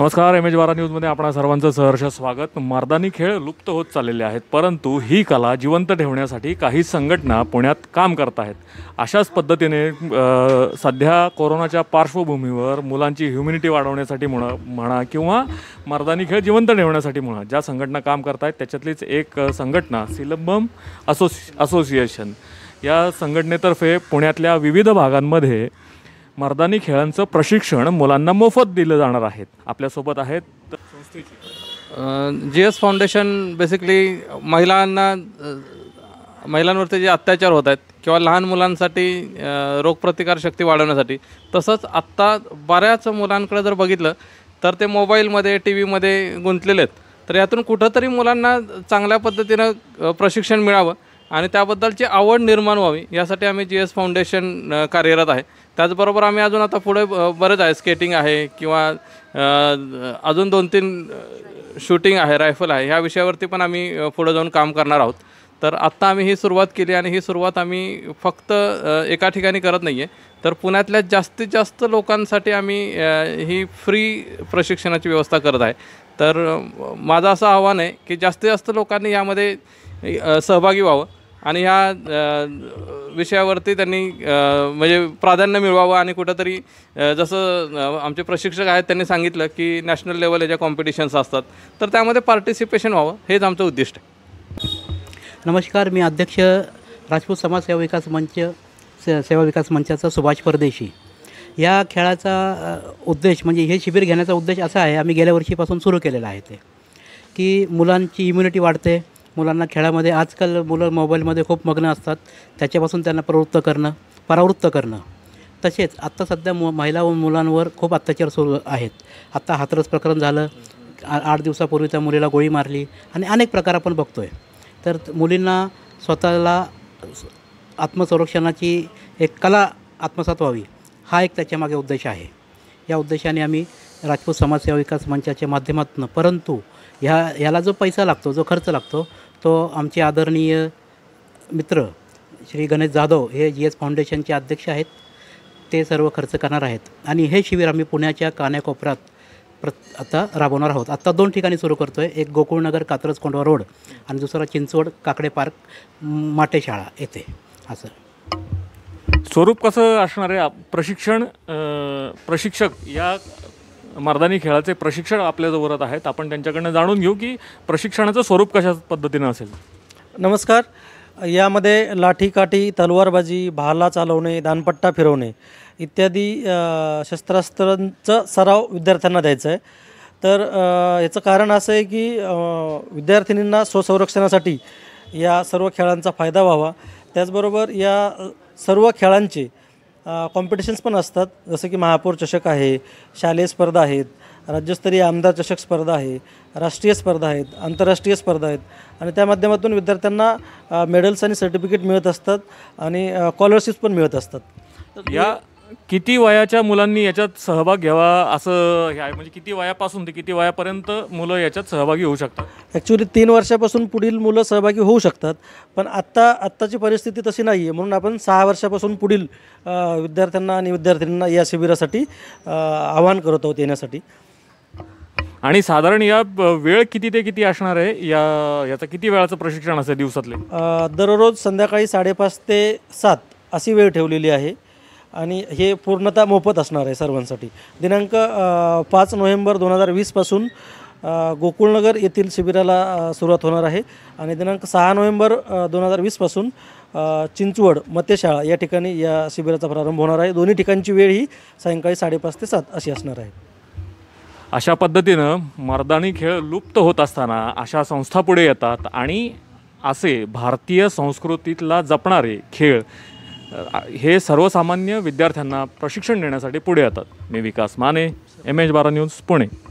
नमस्कार M H बारा न्यूजमध्ये आपणा सर्वांचं सहर्ष स्वागत मर्दानी खेळ लुप्त होत चाललेले आहेत परंतु ही कला जिवंत ठेवण्यासाठी काही संघटना पुण्यात काम करत आहेत अशाच पद्धतीने सध्या कोरोनाच्या पार्श्वभूमीवर मुलांची ह्युमिनिटी वाढवण्यासाठी म्हणा म्हणा किंवा मर्दानी खेळ जिवंत ठेवण्यासाठी म्हणा ज्या संघटना काम करत आहेत त्याच्यातलीच एक संघटना सिलंबम असोसि असोसिएशन या संघटनेतर्फे पुण्यातल्या विविध भागांमध्ये मर्दानी खेळांचं प्रशिक्षण मुलांना मोफत दिलं जाणार आहेत आपल्यासोबत आहेत जी एस फाउंडेशन बेसिकली महिलांना महिलांवरती जे अत्याचार होत आहेत किंवा लहान मुलांसाठी रोगप्रतिकारशक्ती वाढवण्यासाठी तसंच आत्ता बऱ्याच मुलांकडे जर बघितलं तर ते मोबाईलमध्ये टी व्हीमध्ये गुंतलेले आहेत तर यातून कुठंतरी मुलांना चांगल्या पद्धतीनं प्रशिक्षण मिळावं आणि त्याबद्दलची आवड निर्माण व्हावी यासाठी आम्ही जी एस फाउंडेशन कार्यरत आहे त्याचबरोबर आम्ही अजून आता पुढे बरेच आहे स्केटिंग आहे किंवा अजून दोन तीन शूटिंग आहे रायफल आहे ह्या विषयावरती पण आम्ही पुढे जाऊन काम करणार आहोत तर आत्ता आम्ही ही सुरुवात केली आणि ही सुरुवात आम्ही फक्त एका ठिकाणी करत नाही आहे तर पुण्यातल्या जास्तीत जास्त लोकांसाठी आम्ही ही फ्री प्रशिक्षणाची व्यवस्था करत आहे तर माझं असं आव्हान आहे की जास्तीत जास्त लोकांनी यामध्ये सहभागी व्हावं आणि ह्या विषयावरती त्यांनी म्हणजे प्राधान्य मिळवावं आणि कुठंतरी जसं आमचे प्रशिक्षक आहेत त्यांनी सांगितलं की नॅशनल लेवल ज्या कॉम्पिटिशन्स असतात तर त्यामध्ये पार्टिसिपेशन व्हावं हेच आमचं उद्दिष्ट आहे नमस्कार मी अध्यक्ष राजपूत समाज सेवा विकास मंच से सेवा विकास मंचाचा सुभाष परदेशी या खेळाचा उद्देश म्हणजे हे शिबिर घेण्याचा उद्देश असा आहे आम्ही गेल्या वर्षीपासून सुरू केलेला आहे ते की मुलांची इम्युनिटी वाढते मुलांना खेळामध्ये आजकाल मुलं मोबाईलमध्ये खूप मग्न असतात त्याच्यापासून त्यांना प्रवृत्त करणं परावृत्त करणं तसेच आत्ता सध्या मु महिला व मुलांवर खूप अत्याचार सुरू आहेत आत्ता हातरस प्रकरण झालं आठ दिवसापूर्वी त्या मुलीला गोळी मारली आणि अनेक प्रकार आपण बघतो आहे तर मुलींना स्वतःला आत्मसंरक्षणाची एक कला आत्मसात व्हावी हा एक त्याच्यामागे उद्देश आहे या उद्देशाने आम्ही राजपूत समाजसेवा विकास मंचाच्या माध्यमातून परंतु ह्या ह्याला जो पैसा लागतो जो खर्च लागतो तो आमचे आदरणीय मित्र श्री गणेश जाधव हे जी एस फाउंडेशनचे अध्यक्ष आहेत ते सर्व खर्च करणार आहेत आणि हे शिबिर आम्ही पुण्याच्या कान्याकोपऱ्यात प्र आता राबवणार आहोत आत्ता दोन ठिकाणी सुरू करतो आहे एक गोकुळनगर कात्रज कोंडवा रोड आणि दुसरा चिंचवड काकडे पार्क माटेशाळा येथे असं स्वरूप कसं असणार आहे प्रशिक्षण प्रशिक्षक या मर्दानी खेळाचे प्रशिक्षण आपल्याजवळच आहेत आपण त्यांच्याकडनं जाणून घेऊ की प्रशिक्षणाचं स्वरूप कशा पद्धतीनं असेल नमस्कार यामध्ये लाठीकाठी तलवारबाजी भाला चालवणे दानपट्टा फिरवणे इत्यादी शस्त्रास्त्रांचं सराव विद्यार्थ्यांना द्यायचा आहे तर याचं कारण असं आहे की विद्यार्थिनींना स्वसंरक्षणासाठी या सर्व खेळांचा फायदा व्हावा त्याचबरोबर या सर्व खेळांचे कॉम्पिटिशन्स पण असतात जसं की महापौर चषक आहे शालेय स्पर्धा आहेत राज्यस्तरीय आमदार चषक स्पर्धा आहे राष्ट्रीय स्पर्धा आहेत आंतरराष्ट्रीय स्पर्धा आहेत आणि त्या माध्यमातून विद्यार्थ्यांना मेडल्स आणि सर्टिफिकेट मिळत असतात आणि कॉलरशिप्स पण मिळत असतात या किती वयाच्या मुलांनी याच्यात सहभाग घ्यावा असं हे आहे म्हणजे किती वयापासून ते किती वयापर्यंत मुलं याच्यात सहभागी होऊ शकतात ॲक्च्युली तीन वर्षापासून पुढील मुलं सहभागी होऊ शकतात पण आत्ता आत्ताची परिस्थिती तशी नाही आहे म्हणून आपण सहा वर्षापासून पुढील विद्यार्थ्यांना आणि विद्यार्थिनींना या शिबिरासाठी आवाहन करत आहोत येण्यासाठी आणि साधारण या वेळ किती ते किती असणार आहे या याचं किती वेळाचं प्रशिक्षण असेल दिवसातले दररोज संध्याकाळी साडेपाच ते सात अशी वेळ ठेवलेली आहे आणि हे पूर्णतः मोफत असणार आहे सर्वांसाठी दिनांक पाच नोव्हेंबर दोन हजार वीसपासून गोकुळनगर येथील शिबिराला सुरुवात होणार आहे आणि दिनांक सहा नोव्हेंबर दोन हजार वीसपासून चिंचवड मत्यशाळा या ठिकाणी या शिबिराचा प्रारंभ होणार आहे दोन्ही ठिकाणची वेळ ही सायंकाळी साडेपाच ते सात अशी असणार आहे अशा पद्धतीनं मर्दानी खेळ लुप्त होत असताना अशा संस्था पुढे येतात आणि असे भारतीय संस्कृतीतला जपणारे खेळ हे सर्वसामान्य विद्यार्थ्यांना प्रशिक्षण देण्यासाठी पुढे येतात मी विकास माने एम एच बारा न्यूज पुणे